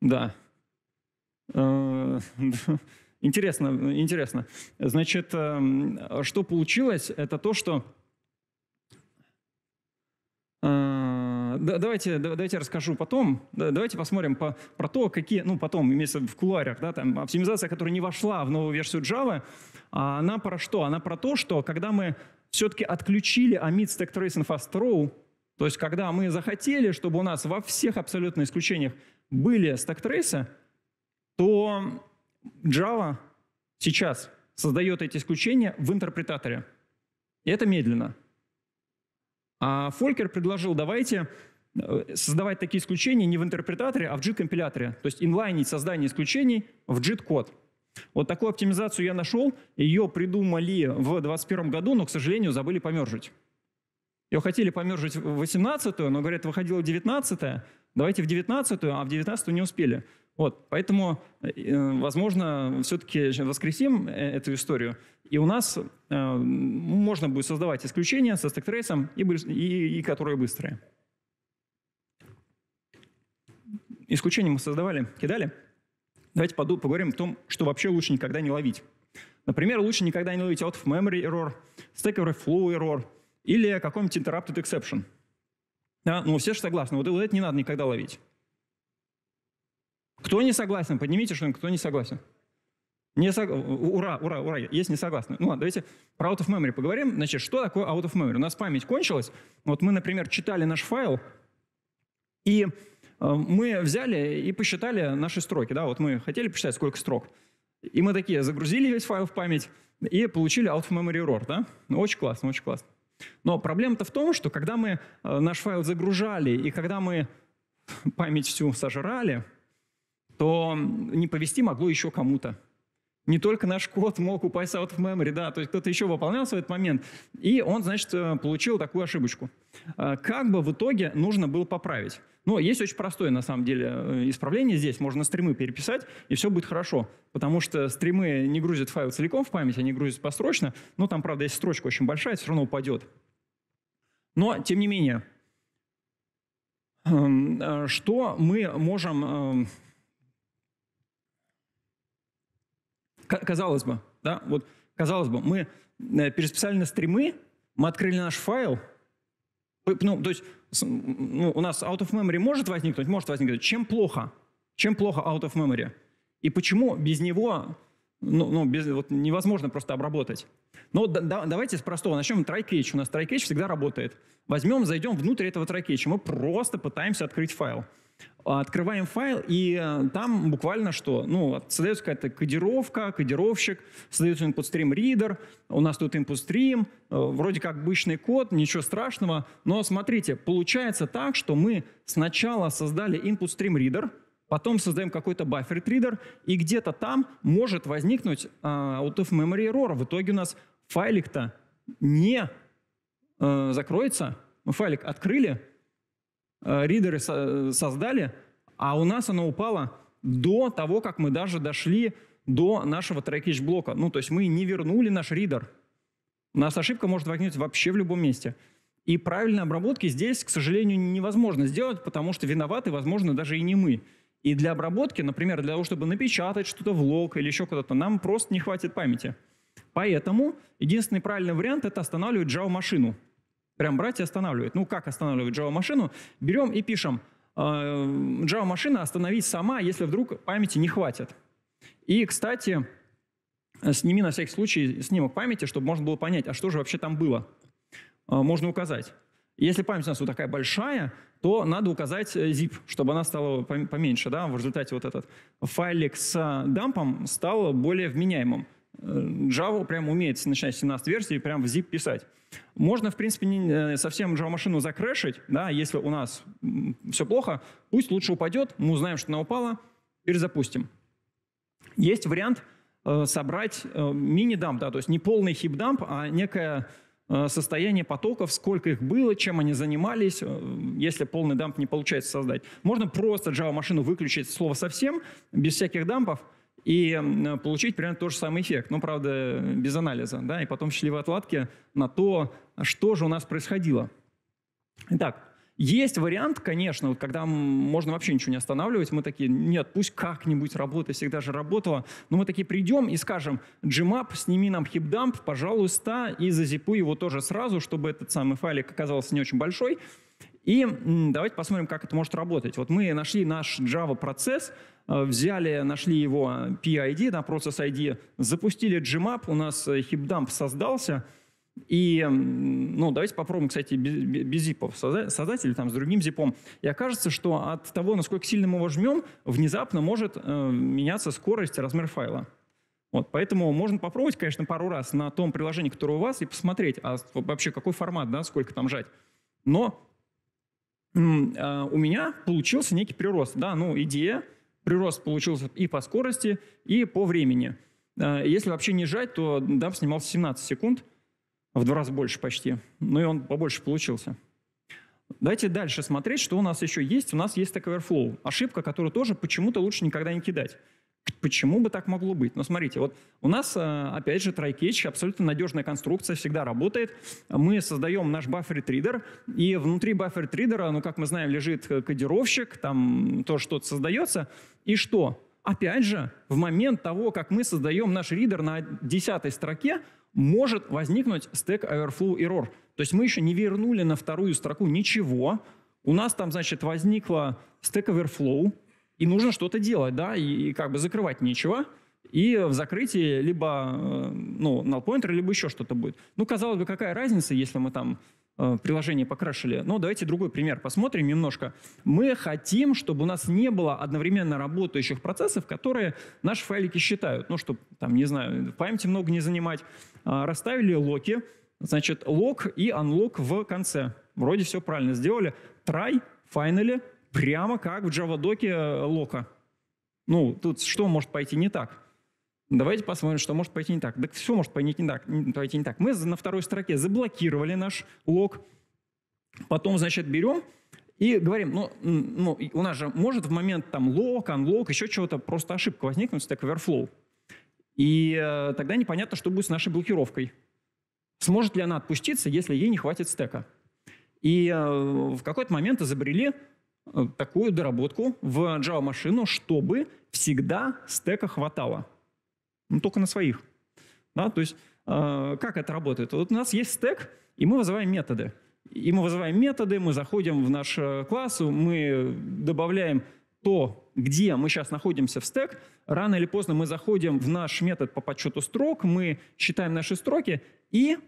Да. Э, [LAUGHS] интересно, интересно. Значит, эм, что получилось, это то, что э, а, давайте, давайте расскажу потом. Давайте посмотрим по, про то, какие, ну, потом, имеется в кулуарах, да, там, оптимизация, которая не вошла в новую версию Java, а она про что? Она про то, что когда мы все-таки отключили Amid Stack Tracing Fast Row, то есть когда мы захотели, чтобы у нас во всех абсолютно исключениях были стэк-трейсы, то Java сейчас создает эти исключения в интерпретаторе. И это медленно. А Фолькер предложил, давайте э, создавать такие исключения не в интерпретаторе, а в JIT-компиляторе. То есть инлайнить создание исключений в JIT-код. Вот такую оптимизацию я нашел. Ее придумали в 2021 году, но, к сожалению, забыли помержить. Ее хотели помержить в 18 но, говорят, выходила 19 -е. Давайте в 19 а в 19 не успели. Вот, поэтому, э, возможно, все-таки воскресим э, эту историю, и у нас э, можно будет создавать исключения со стектрейсом, и, и, и которые быстрые. Исключения мы создавали, кидали. Давайте поговорим о том, что вообще лучше никогда не ловить. Например, лучше никогда не ловить out-of-memory error, stack overflow error или какой-нибудь interrupted exception. Да? Ну, все же согласны, вот это не надо никогда ловить. Кто не согласен? Поднимите что-нибудь, кто не согласен. Не сог... Ура, ура, ура, есть не согласны. Ну ладно, давайте про out of memory поговорим. Значит, что такое out of memory? У нас память кончилась. Вот мы, например, читали наш файл, и э, мы взяли и посчитали наши строки. Да, вот мы хотели посчитать, сколько строк. И мы такие загрузили весь файл в память и получили out of memory error. Да? Ну, очень классно, очень классно. Но проблема-то в том, что когда мы э, наш файл загружали и когда мы память всю сожрали, то не повести могло еще кому-то. Не только наш код мог упасть out of memory, да, то есть кто-то еще выполнялся в этот момент, и он, значит, э, получил такую ошибочку. Э, как бы в итоге нужно было поправить? Но ну, есть очень простое, на самом деле, э, исправление здесь. Можно стримы переписать, и все будет хорошо. Потому что стримы не грузят файл целиком в память, они грузят построчно. Но ну, там, правда, если строчка очень большая, все равно упадет. Но, тем не менее, эм, что мы можем эм, казалось бы, да, вот казалось бы, мы э, пересписали на стримы, мы открыли наш файл, ну, то есть ну, у нас out of memory может возникнуть, может возникнуть. Чем плохо? Чем плохо out of memory? И почему без него ну, ну, без, вот невозможно просто обработать. Но ну, да, да, давайте с простого начнем. Try-catch. У нас try-catch всегда работает. Возьмем, зайдем внутрь этого try-catch. Мы просто пытаемся открыть файл открываем файл, и э, там буквально что? Ну, создается какая-то кодировка, кодировщик, создается input stream reader, у нас тут input stream, э, вроде как обычный код, ничего страшного, но смотрите, получается так, что мы сначала создали input stream reader, потом создаем какой-то buffer reader, и где-то там может возникнуть э, out of memory error. В итоге у нас файлик-то не закроется, мы файлик открыли, Э, ридеры э, создали, а у нас оно упало до того, как мы даже дошли до нашего трекич блока. Ну, то есть мы не вернули наш ридер. У нас ошибка может возникнуть вообще в любом месте. И правильной обработки здесь, к сожалению, невозможно сделать, потому что виноваты, возможно, даже и не мы. И для обработки, например, для того, чтобы напечатать что-то в лог или еще куда-то, нам просто не хватит памяти. Поэтому единственный правильный вариант – это останавливать Java-машину. Прям брать и останавливать. Ну, как останавливать Java-машину? Берем и пишем «А, Java-машина остановить сама, если вдруг памяти не хватит. И, кстати, сними на всякий случай снимок памяти, чтобы можно было понять, а что же вообще там было. А, можно указать. Если память у нас вот такая большая, то надо указать э, zip, чтобы она стала поменьше. Да? В результате вот этот файлик с э, дампом стал более вменяемым. Э, Java прям умеет, начиная с 17 версии, прям в zip писать. Можно, в принципе, не, э, совсем Java-машину закрешить, да, если у нас все плохо, пусть лучше упадет, мы узнаем, что она упала, перезапустим. Есть вариант э, собрать э, мини-дамп, да, то есть не полный хип-дамп, а некое э, состояние потоков, сколько их было, чем они занимались, если полный дамп не получается создать. Можно просто Java-машину выключить слово совсем, без всяких дампов, и получить примерно тот же самый эффект, но, ну, правда, без анализа. Да? И потом счастливые отладки на то, что же у нас происходило. Итак, есть вариант, конечно, вот когда можно вообще ничего не останавливать, мы такие, нет, пусть как-нибудь работа всегда же работала, но мы такие придем и скажем, Gmap, сними нам хипдамп, пожалуйста, и зазипуй его тоже сразу, чтобы этот самый файлик оказался не очень большой. И давайте посмотрим, как это может работать. Вот мы нашли наш Java-процесс, Э, взяли, нашли его э, PID, да, процесс ID, запустили GMAP, у нас HipDump э, создался, и, ну, давайте попробуем, кстати, без, без зипов создать, или там с другим зипом. И окажется, что от того, насколько сильно мы его жмем, внезапно может э, меняться скорость, размер файла. Вот, поэтому можно попробовать, конечно, пару раз на том приложении, которое у вас, и посмотреть, а вообще какой формат, да, сколько там жать. Но э, у меня получился некий прирост. Да, ну, идея, прирост получился и по скорости, и по времени. А, если вообще не жать, то дамп снимал 17 секунд, в два раза больше почти. Ну и он побольше получился. Давайте дальше смотреть, что у нас еще есть. У нас есть Stack Overflow. Ошибка, которую тоже почему-то лучше никогда не кидать. Почему бы так могло быть? Но смотрите, вот у нас, э, опять же, TryCatch, абсолютно надежная конструкция, всегда работает. Мы создаем наш баффер-тридер, и внутри баффер-тридера, ну, как мы знаем, лежит э, кодировщик, там то что-то создается. И что? Опять же, в момент того, как мы создаем наш ридер на десятой строке, может возникнуть стек overflow error. То есть мы еще не вернули на вторую строку ничего. У нас там, значит, возникла стек overflow, и нужно что-то делать, да, и, и как бы закрывать нечего, и в закрытии либо, э, ну, null pointer, либо еще что-то будет. Ну, казалось бы, какая разница, если мы там э, приложение покрашили. Но давайте другой пример посмотрим немножко. Мы хотим, чтобы у нас не было одновременно работающих процессов, которые наши файлики считают. Ну, чтобы, там, не знаю, памяти много не занимать. А, расставили локи, значит, лок и unlock в конце. Вроде все правильно сделали. Try, finally, прямо как в JavaDoc э, Лока. Ну, тут что может пойти не так? Давайте посмотрим, что может пойти не так. Да все может пойти не так. Пойти не так. Мы на второй строке заблокировали наш лог. Потом, значит, берем и говорим, ну, ну, у нас же может в момент там лог, unlock, еще чего-то, просто ошибка возникнуть, Stack Overflow. И э, тогда непонятно, что будет с нашей блокировкой. Сможет ли она отпуститься, если ей не хватит стека? И э, в какой-то момент изобрели Э, такую доработку в Java-машину, чтобы всегда стека хватало. Ну, только на своих. Да, то есть э, как это работает? Вот у нас есть стек, и мы вызываем методы. И мы вызываем методы, мы заходим в наш э, класс, мы добавляем то, где мы сейчас находимся в стек. Рано или поздно мы заходим в наш метод по подсчету строк, мы считаем наши строки, и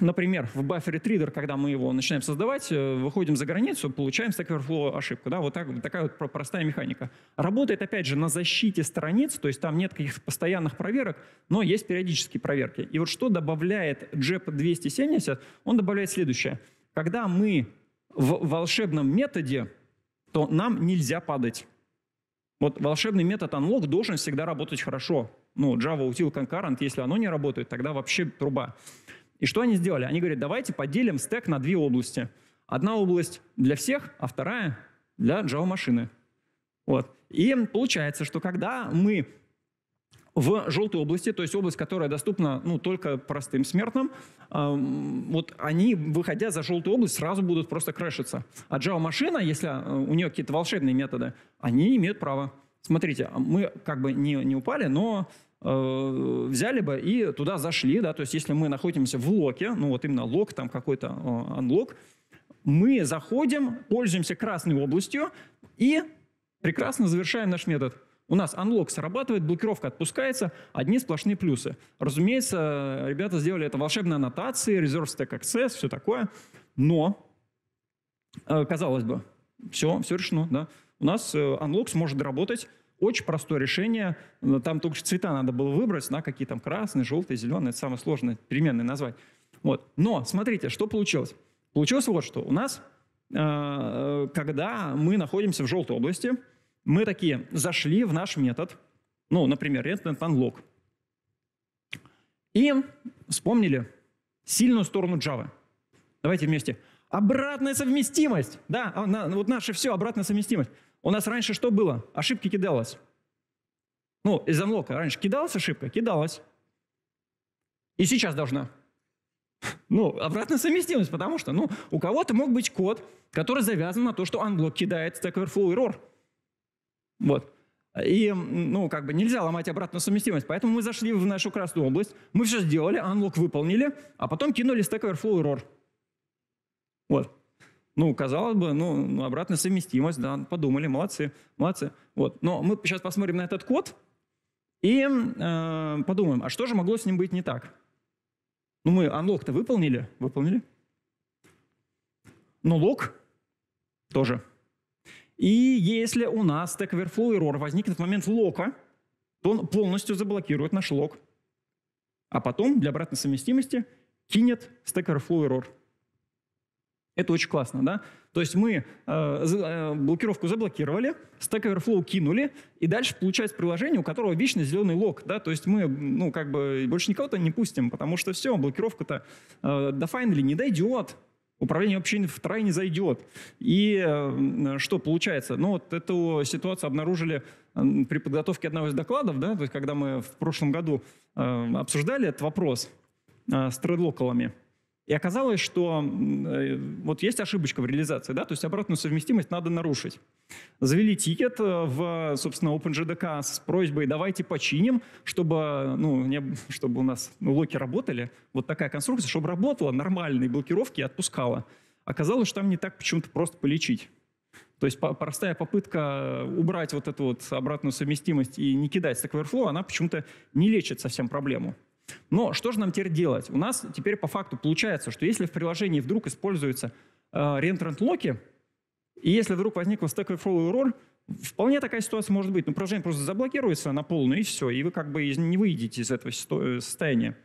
Например, в буфере Reader, когда мы его начинаем создавать, э, выходим за границу, получаем Stack Overflow ошибку. Да? Вот так, такая вот простая механика. Работает, опять же, на защите страниц, то есть там нет каких-то постоянных проверок, но есть периодические проверки. И вот что добавляет JEP 270, он добавляет следующее. Когда мы в волшебном методе, то нам нельзя падать. Вот волшебный метод unlock должен всегда работать хорошо. Ну, Java util concurrent, если оно не работает, тогда вообще труба. И что они сделали? Они говорят, давайте поделим стек на две области. Одна область для всех, а вторая для Java-машины. Вот. И получается, что когда мы в желтой области, то есть область, которая доступна ну, только простым смертным, э, вот они, выходя за желтую область, сразу будут просто крашиться. А Java-машина, если а, у нее какие-то волшебные методы, они имеют право. Смотрите, мы как бы не, не упали, но Э, взяли бы и туда зашли, да, то есть если мы находимся в локе, ну вот именно лок, там какой-то э, unlock, мы заходим, пользуемся красной областью и прекрасно завершаем наш метод. У нас unlock срабатывает, блокировка отпускается, одни сплошные плюсы. Разумеется, ребята сделали это волшебной аннотацией, reserve stack access, все такое, но, э, казалось бы, все, все решено, да. У нас unlock сможет работать очень простое решение. Там только цвета надо было выбрать, на какие там красные, желтые, зеленые. Это самое сложное переменные назвать. Вот. Но смотрите, что получилось. Получилось вот что. У нас, э, когда мы находимся в желтой области, мы такие зашли в наш метод, ну, например, instant unlock, и вспомнили сильную сторону Java. Давайте вместе. Обратная совместимость. Да, а, вот наше все, обратная совместимость. У нас раньше что было? Ошибки кидалось. Ну, из анлока раньше кидалась ошибка? Кидалась. И сейчас должна. [LAUGHS] Ну, обратная совместимость, потому что, ну, у кого-то мог быть код, который завязан на то, что анблок кидает Stack Overflow Error. Вот. И, ну, как бы нельзя ломать обратную совместимость. Поэтому мы зашли в нашу красную область, мы все сделали, анлок выполнили, а потом кинули Stack Overflow Error. Вот. Ну, казалось бы, ну, ну, обратная совместимость, да, подумали, молодцы, молодцы. Вот. Но мы сейчас посмотрим на этот код и э, подумаем, а что же могло с ним быть не так? Ну, мы unlock-то выполнили, выполнили. Но ну, лог тоже. И если у нас Stack Overflow error возникнет в момент лока, то он полностью заблокирует наш лог. А потом для обратной совместимости кинет Stack Overflow error. Это очень классно, да? То есть мы э, э, блокировку заблокировали, Stack Overflow кинули, и дальше получается приложение, у которого вечно зеленый лог, да? То есть мы, ну, как бы больше никого-то не пустим, потому что все, блокировка-то э, до файнали не дойдет, Управление вообще в трайне зайдет. И э, что получается? Ну, вот эту ситуацию обнаружили э, при подготовке одного из докладов, да, то есть когда мы в прошлом году э, обсуждали этот вопрос э, с тредлокалами. И оказалось, что э, вот есть ошибочка в реализации, да, то есть обратную совместимость надо нарушить. Завели тикет э, в, собственно, OpenJDK с просьбой «давайте починим, чтобы, ну, не, чтобы у нас локи работали». Вот такая конструкция, чтобы работала нормальные блокировки и отпускала. Оказалось, что там не так почему-то просто полечить. То есть простая попытка убрать вот эту вот обратную совместимость и не кидать Stack Overflow, она почему-то не лечит совсем проблему. Но что же нам теперь делать? У нас теперь по факту получается, что если в приложении вдруг используются э, локи и если вдруг возникла стековый follow error, вполне такая ситуация может быть. Но приложение просто заблокируется на полную, и все, и вы как бы не выйдете из этого э, состояния.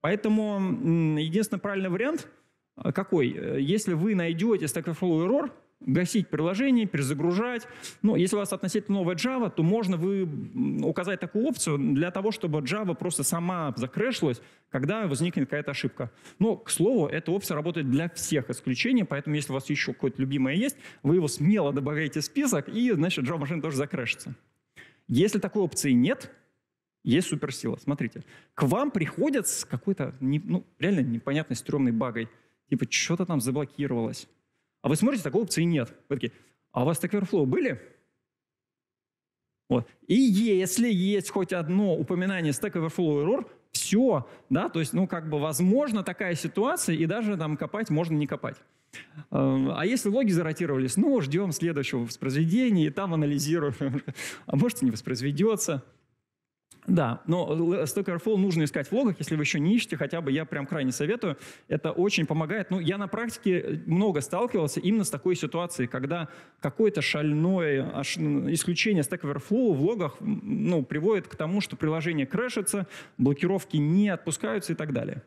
Поэтому единственный правильный вариант э, какой? Э, если вы найдете стековый follow error, гасить приложение, перезагружать. Ну, если у вас относительно новая Java, то можно вы указать такую опцию для того, чтобы Java просто сама закрэшлась, когда возникнет какая-то ошибка. Но, к слову, эта опция работает для всех исключений, поэтому если у вас еще какое-то любимое есть, вы его смело добавляете в список, и, значит, Java машина тоже закрэшится. Если такой опции нет, есть суперсила. Смотрите, к вам приходят с какой-то, ну, реально непонятной стрёмной багой. Типа, что-то там заблокировалось. А вы смотрите, такой опции нет. Вы такие, а у вас Stack Overflow были? Вот. И если есть хоть одно упоминание Stack Overflow Error, все, да, то есть, ну, как бы, возможно такая ситуация, и даже там копать можно не копать. Эм, а если логи заротировались, ну, ждем следующего воспроизведения, и там анализируем. [LAUGHS] А может, и не воспроизведется. Да, но э, э, Stack Overflow нужно искать в логах, если вы еще не ищете, хотя бы я прям крайне советую. Это очень помогает. Ну, я на практике э, много сталкивался именно с такой ситуацией, когда какое-то шальное исключение Stack Overflow в логах ну, приводит к тому, что приложение крашится, блокировки не отпускаются и так далее.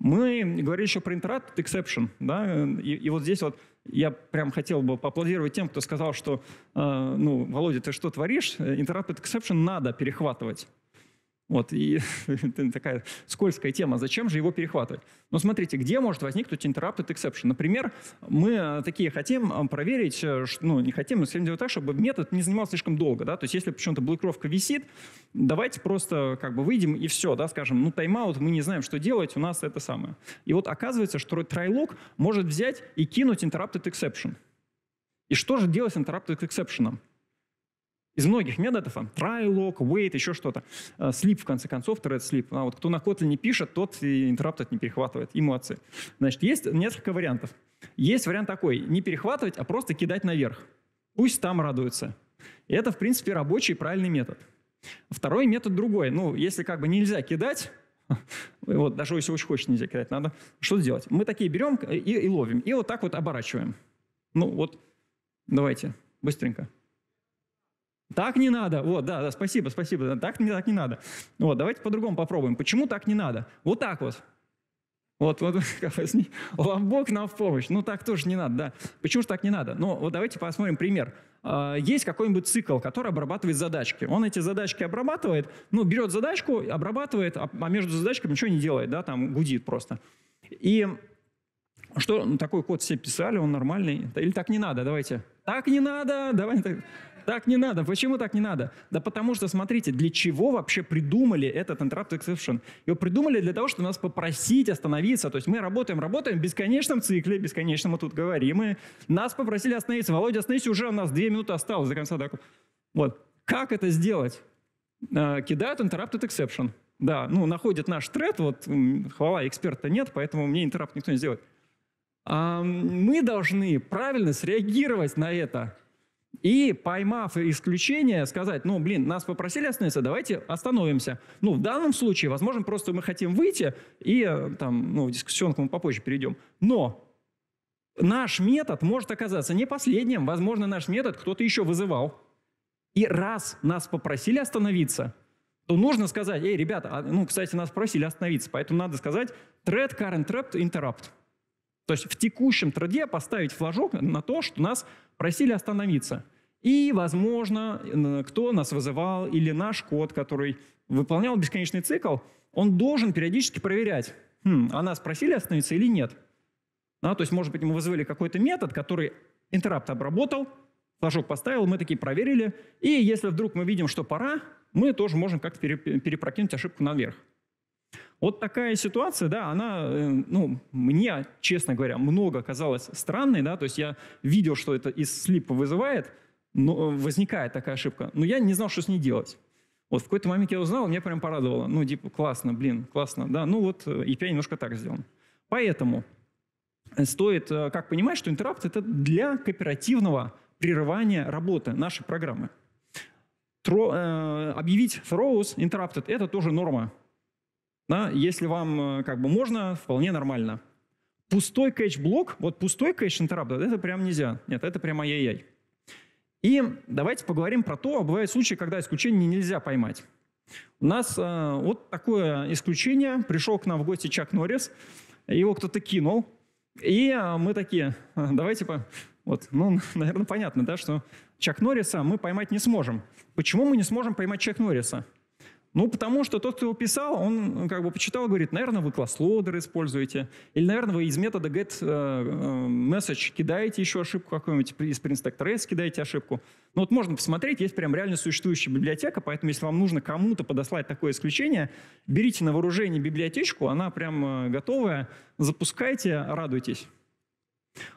Мы говорили еще про Interrupted Exception, да, и, и вот здесь вот я прям хотел бы поаплодировать тем, кто сказал, что, э, ну, Володя, ты что творишь? Interrupted exception надо перехватывать. Вот, и [LAUGHS] такая скользкая тема. Зачем же его перехватывать? Но смотрите, где может возникнуть interrupted exception? Например, мы э, такие хотим э, проверить, э, ну, не хотим, но хотим делать так, чтобы метод не занимал слишком долго, да, то есть если почему-то блокировка висит, давайте просто как бы выйдем и все, да, скажем, ну, тайм-аут, мы не знаем, что делать, у нас это самое. И вот оказывается, что трайлог может взять и кинуть interrupted exception. И что же делать с interrupted exception? Из многих методов, там, try-log, wait, еще что-то, э, sleep, в конце концов, thread sleep. А вот кто на Kotlin не пишет, тот и интераптов не перехватывает, и молодцы. Значит, есть несколько вариантов. Есть вариант такой, не перехватывать, а просто кидать наверх. Пусть там радуются. И это, в принципе, рабочий правильный метод. Второй метод другой. Ну, если как бы нельзя кидать, [LAUGHS] вот даже если очень хочется нельзя кидать, надо что сделать? Мы такие берем э, и, и ловим, и вот так вот оборачиваем. Ну вот, давайте, быстренько. Так не надо. Вот, да, да, спасибо, спасибо. Так, так не надо. Вот, давайте по-другому попробуем. Почему так не надо? Вот так вот. Вот, вот [LAUGHS] лобок нам в помощь. Ну, так тоже не надо, да. Почему же так не надо? Ну, вот давайте посмотрим пример. А, есть какой-нибудь цикл, который обрабатывает задачки. Он эти задачки обрабатывает, ну, берет задачку, обрабатывает, а, а между задачками ничего не делает, да, там гудит просто. И что, ну, такой код все писали, он нормальный. Или так не надо, давайте. Так не надо, давайте. Так не надо. Почему так не надо? Да потому что, смотрите, для чего вообще придумали этот interrupt exception? Его придумали для того, чтобы нас попросить остановиться. То есть мы работаем, работаем в бесконечном цикле, бесконечно мы тут говорим, и нас попросили остановиться. Володя, остановись, уже у нас две минуты осталось до конца доклада. Вот. Как это сделать? Э, кидают interrupted exception. Да, ну, находит наш тред, вот, хвала, эксперта нет, поэтому мне интеррапт никто не сделает. А мы должны правильно среагировать на это. И, поймав исключение, сказать, ну, блин, нас попросили остановиться, давайте остановимся. Ну, в данном случае, возможно, просто мы хотим выйти и э, там, ну, в дискуссионку мы попозже перейдем. Но наш метод может оказаться не последним. Возможно, наш метод кто-то еще вызывал. И раз нас попросили остановиться, то нужно сказать, эй, ребята, а, ну, кстати, нас просили остановиться, поэтому надо сказать thread current trapped interrupt. То есть в текущем труде поставить флажок на то, что нас просили остановиться. И, возможно, кто нас вызывал, или наш код, который выполнял бесконечный цикл, он должен периодически проверять, хм, а нас просили остановиться или нет. Да, то есть, может быть, мы вызвали какой-то метод, который интерапт обработал, флажок поставил, мы такие проверили, и если вдруг мы видим, что пора, мы тоже можем как-то перепрокинуть ошибку наверх. Вот такая ситуация, да, она, э, ну, мне, честно говоря, много казалась странной, да, то есть я видел, что это из слипа вызывает, но э, возникает такая ошибка, но я не знал, что с ней делать. Вот в какой-то момент я узнал, меня прям порадовало. Ну, типа, классно, блин, классно, да. Ну вот API э, немножко так сделан. Поэтому стоит, как понимать, что интеррапт — это для кооперативного прерывания работы нашей программы. Тро, э, объявить throws interrupted — это тоже норма да? Если вам э, как бы можно, вполне нормально. Пустой кэч-блок, вот пустой кэч-интеррапт, вот это прям нельзя. Нет, это прям ай-яй-яй. И давайте поговорим про то, а бывают случаи, когда исключение нельзя поймать. У нас э, вот такое исключение. Пришел к нам в гости Чак Норрис, его кто-то кинул, и э, мы такие, давайте по... Вот, ну, [LAUGHS] наверное, понятно, да, что Чак Норриса мы поймать не сможем. Почему мы не сможем поймать Чак Норриса? Ну, потому что тот, кто его писал, он э, как бы почитал, говорит, наверное, вы класс-лодер используете, или, наверное, вы из метода get э, э, message кидаете еще ошибку какую-нибудь, из printstack.trace кидаете ошибку. Ну, вот можно посмотреть, есть прям реально существующая библиотека, поэтому если вам нужно кому-то подослать такое исключение, берите на вооружение библиотечку, она прям готовая, запускайте, радуйтесь.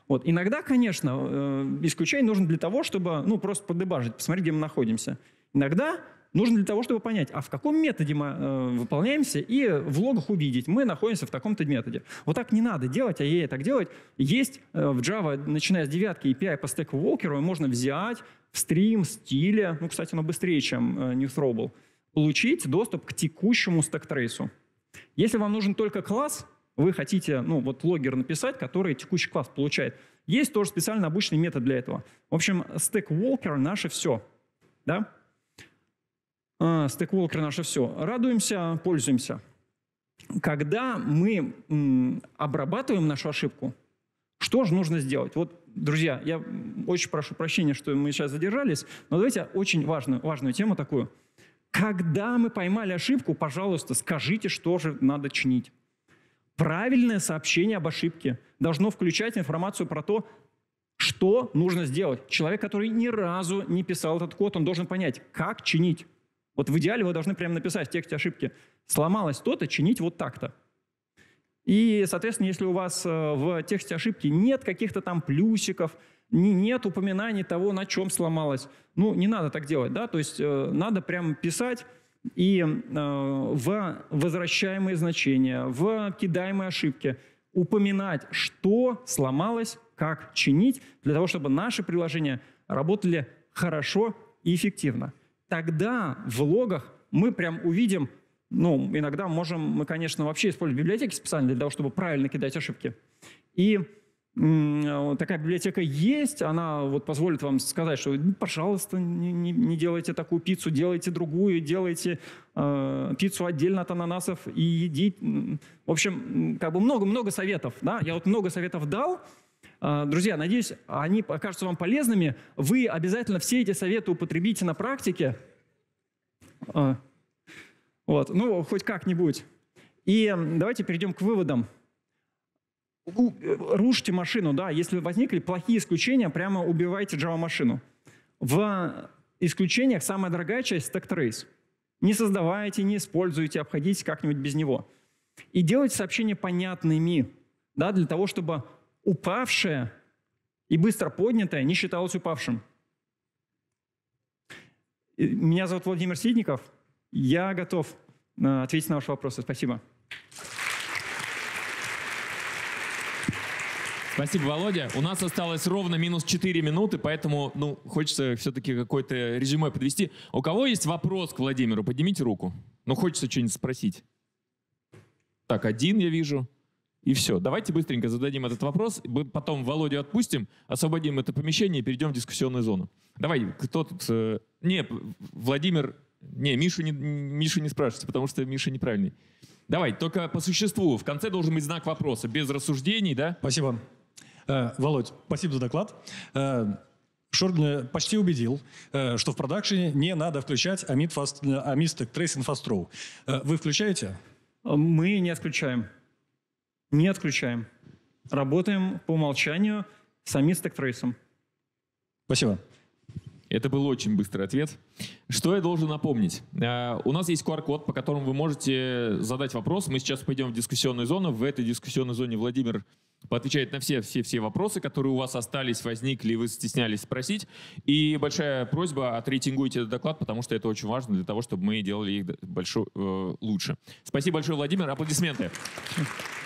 Вот. Иногда, конечно, исключение нужно для того, чтобы ну, просто подебажить, посмотреть, где мы находимся. Иногда нужно для того, чтобы понять, а в каком методе мы э, выполняемся, и в логах увидеть, мы находимся в таком-то методе. Вот так не надо делать, а ей так делать. Есть э, в Java, начиная с девятки API по стеку Walker, можно взять в стрим, стиле, ну, кстати, оно быстрее, чем э, Newthrowable, получить доступ к текущему стек-трейсу. Если вам нужен только класс, вы хотите, ну, вот логер написать, который текущий класс получает. Есть тоже специально обычный метод для этого. В общем, стек Walker наше все. Да? А, Стейкволкер наше все. Радуемся, пользуемся. Когда мы обрабатываем нашу ошибку, что же нужно сделать? Вот, друзья, я очень прошу прощения, что мы сейчас задержались, но давайте очень важную, важную тему такую. Когда мы поймали ошибку, пожалуйста, скажите, что же надо чинить. Правильное сообщение об ошибке должно включать информацию про то, что нужно сделать. Человек, который ни разу не писал этот код, он должен понять, как чинить. Вот в идеале вы должны прямо написать в тексте ошибки. Сломалось то-то, чинить вот так-то. И, соответственно, если у вас э, в тексте ошибки нет каких-то там плюсиков, нет упоминаний того, на чем сломалось, ну, не надо так делать, да, то есть э, надо прямо писать и э, в возвращаемые значения, в кидаемые ошибки упоминать, что сломалось, как чинить, для того, чтобы наши приложения работали хорошо и эффективно тогда в логах мы прям увидим, ну, иногда можем, мы, конечно, вообще использовать библиотеки специально для того, чтобы правильно кидать ошибки. И такая библиотека есть, она вот позволит вам сказать, что, «Ну, пожалуйста, не, не, не делайте такую пиццу, делайте другую, делайте э, пиццу отдельно от ананасов и едите. В общем, как бы много-много советов. Да? Я вот много советов дал, а, друзья, надеюсь, они окажутся вам полезными. Вы обязательно все эти советы употребите на практике. А, вот, ну, хоть как-нибудь. И давайте перейдем к выводам. Рушите машину, да, если возникли плохие исключения, прямо убивайте Java-машину. В исключениях самая дорогая часть — stack trace. Не создавайте, не используйте, обходите как-нибудь без него. И делайте сообщения понятными, да, для того, чтобы упавшее и быстро поднятое не считалось упавшим. Меня зовут Владимир Сидников. Я готов э, ответить на ваши вопросы. Спасибо. Спасибо, Володя. У нас осталось ровно минус 4 минуты, поэтому ну, хочется все-таки какое-то резюме подвести. У кого есть вопрос к Владимиру? Поднимите руку. Ну, хочется что-нибудь спросить. Так, один я вижу. И все. Давайте быстренько зададим этот вопрос. Потом Володю отпустим, освободим это помещение и перейдем в дискуссионную зону. Давай, кто тут... Э, не, Владимир... Не, Мишу не, Мишу не спрашивайте, потому что Миша неправильный. Давай, только по существу. В конце должен быть знак вопроса, без рассуждений, да? Спасибо. Э, Володь, спасибо за доклад. Э, Шорден почти убедил, э, что в продакшене не надо включать Amistec Trace Infastro. Вы включаете? Мы не отключаем не отключаем. Работаем по умолчанию с амистек-трейсом. Спасибо. Это был очень быстрый ответ. Что я должен напомнить? Э, у нас есть QR-код, по которому вы можете задать вопрос. Мы сейчас пойдем в дискуссионную зону. В этой дискуссионной зоне Владимир поотвечает на все-все-все вопросы, которые у вас остались, возникли, вы стеснялись спросить. И большая просьба, отрейтингуйте этот доклад, потому что это очень важно для того, чтобы мы делали их большо, э, лучше. Спасибо большое, Владимир. Аплодисменты. Аплодисменты.